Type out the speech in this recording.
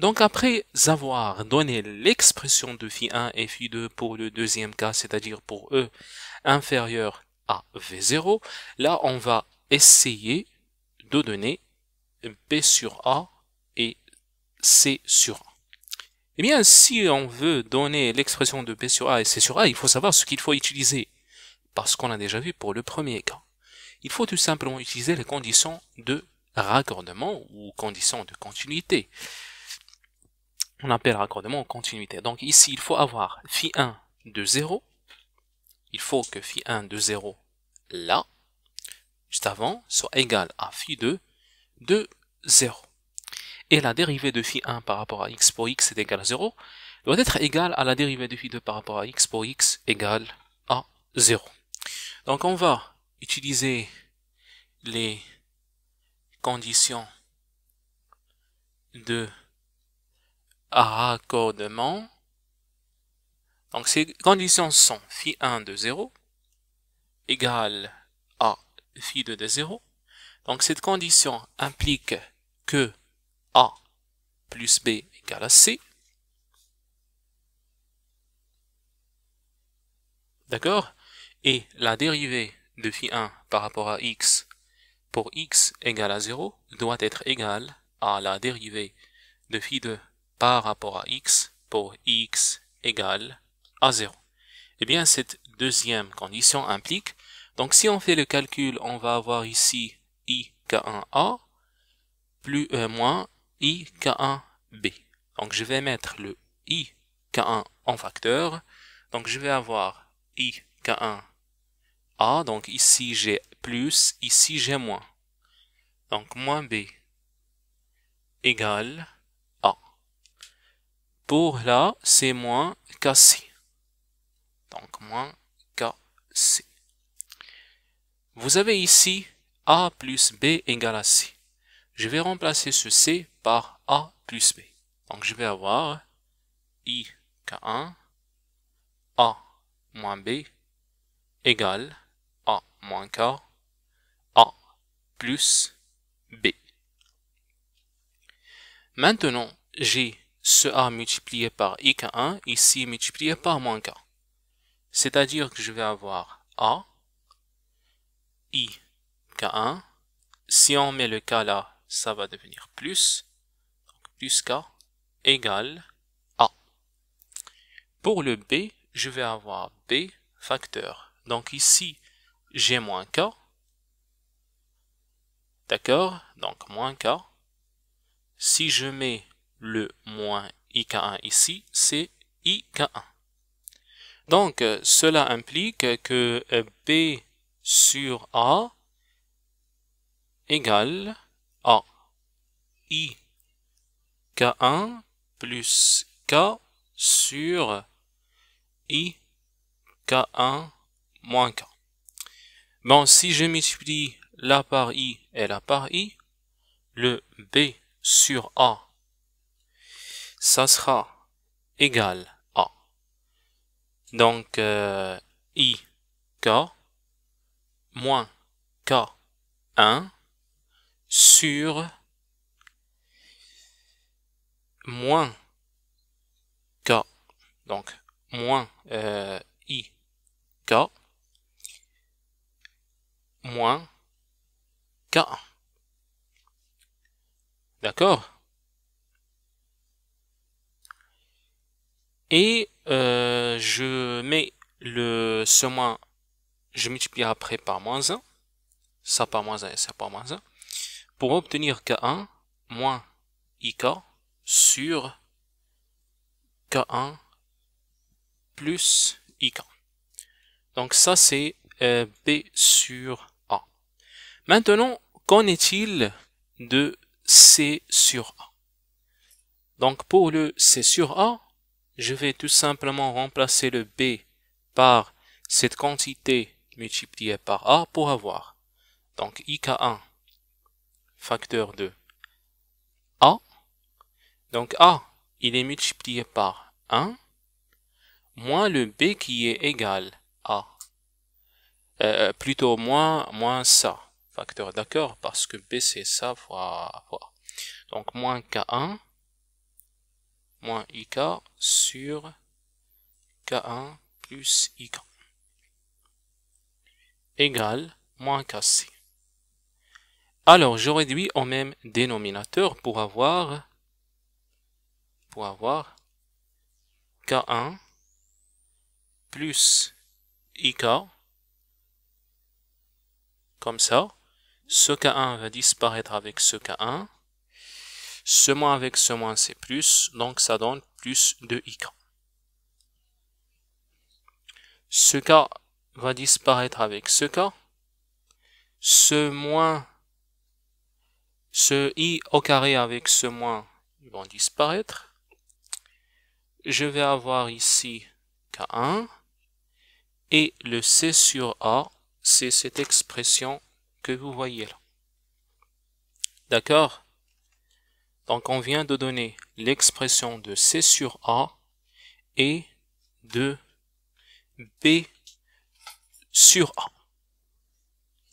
Donc après avoir donné l'expression de phi 1 et phi 2 pour le deuxième cas, c'est-à-dire pour E inférieur à V0, là on va essayer de donner P sur A et C sur A. Eh bien, si on veut donner l'expression de P sur A et C sur A, il faut savoir ce qu'il faut utiliser, parce qu'on a déjà vu pour le premier cas. Il faut tout simplement utiliser les conditions de raccordement ou conditions de continuité on appelle raccordement en continuité. Donc ici, il faut avoir phi 1 de 0. Il faut que phi 1 de 0, là, juste avant, soit égal à phi 2 de 0. Et la dérivée de phi 1 par rapport à x pour x est égale à 0 doit être égale à la dérivée de phi 2 par rapport à x pour x égale à 0. Donc on va utiliser les conditions de raccordement. Donc ces conditions sont phi 1 de 0 égale à phi 2 de 0. Donc cette condition implique que A plus B égale à C. D'accord Et la dérivée de phi 1 par rapport à x pour x égale à 0 doit être égale à la dérivée de phi 2 par rapport à x pour x égale à 0. Eh bien, cette deuxième condition implique, donc si on fait le calcul, on va avoir ici ik1a plus euh, moins ik1b. Donc je vais mettre le ik1 en facteur. Donc je vais avoir ik1a, donc ici j'ai plus, ici j'ai moins. Donc moins b égale pour là, c'est moins KC. Donc, moins KC. Vous avez ici A plus B égale à C. Je vais remplacer ce C par A plus B. Donc, je vais avoir I K1, A moins B égale A moins K, A plus B. Maintenant, j'ai ce a multiplié par x1 ici multiplié par moins k. C'est-à-dire que je vais avoir a, i, k1. Si on met le k là, ça va devenir plus. Donc plus k égale a. Pour le b, je vais avoir b facteur. Donc ici, j'ai moins k. D'accord Donc moins k. Si je mets le moins IK1 ici, c'est IK1. Donc, euh, cela implique que euh, B sur A égale à I K1 plus K sur I K1 moins K. Bon, si je multiplie la part I et la par I, le B sur A ça sera égal à. Donc, euh, i k moins k1 sur moins k, donc moins euh, i k moins k. D'accord Et euh, je mets le ce moins, je multiplie après par moins 1, ça par moins 1 et ça par moins 1, pour obtenir K1 moins IK sur K1 plus IK. Donc ça c'est euh, B sur A. Maintenant, qu'en est-il de C sur A Donc pour le C sur A, je vais tout simplement remplacer le B par cette quantité multipliée par A pour avoir. Donc IK1 facteur de A. Donc A, il est multiplié par 1 moins le B qui est égal à. Euh, plutôt moins, moins ça facteur, d'accord Parce que B c'est ça fois, fois. Donc moins K1 moins ik sur k1 plus ik égale moins kc. Alors, je réduis au même dénominateur pour avoir pour avoir k1 plus ik comme ça. Ce k1 va disparaître avec ce k1 ce moins avec ce moins, c'est plus, donc ça donne plus de i. Ce cas va disparaître avec ce cas. Ce moins, ce i au carré avec ce moins vont disparaître. Je vais avoir ici K1 et le C sur A, c'est cette expression que vous voyez là. D'accord donc on vient de donner l'expression de C sur A et de B sur A.